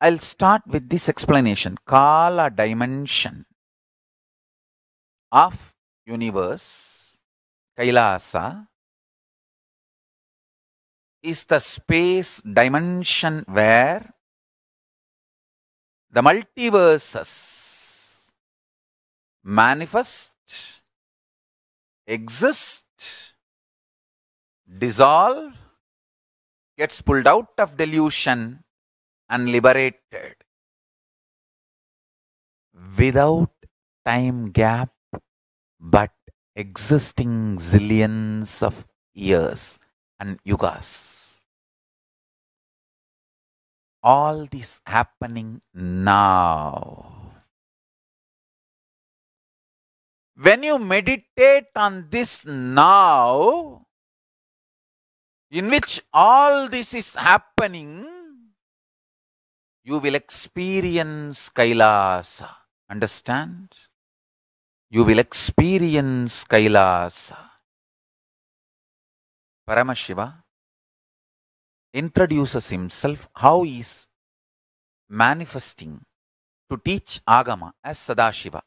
I'll start with this explanation. Kala dimension of universe, Kailasa, is the space dimension where the multiverses manifest, exist, dissolve, gets pulled out of delusion and liberated. Without time gap, but existing zillions of years and yugas. All this happening now. When you meditate on this now, in which all this is happening, you will experience Kailasa. Understand? You will experience Kailasa. Paramashiva introduces himself how he is manifesting to teach Agama as Sadashiva.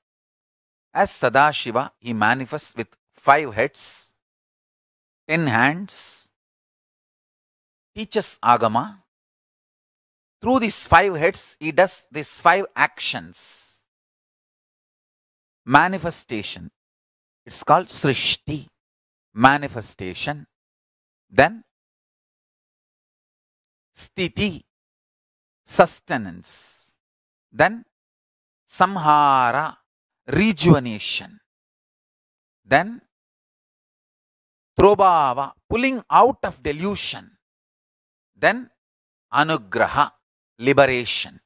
As Sadashiva, he manifests with five heads, ten hands, teaches Agama through these five heads, he does these five actions. Manifestation. It's called Srishti. Manifestation. Then Stiti. Sustenance. Then Samhara. Rejuvenation. Then Probhava. Pulling out of delusion. Then Anugraha liberation.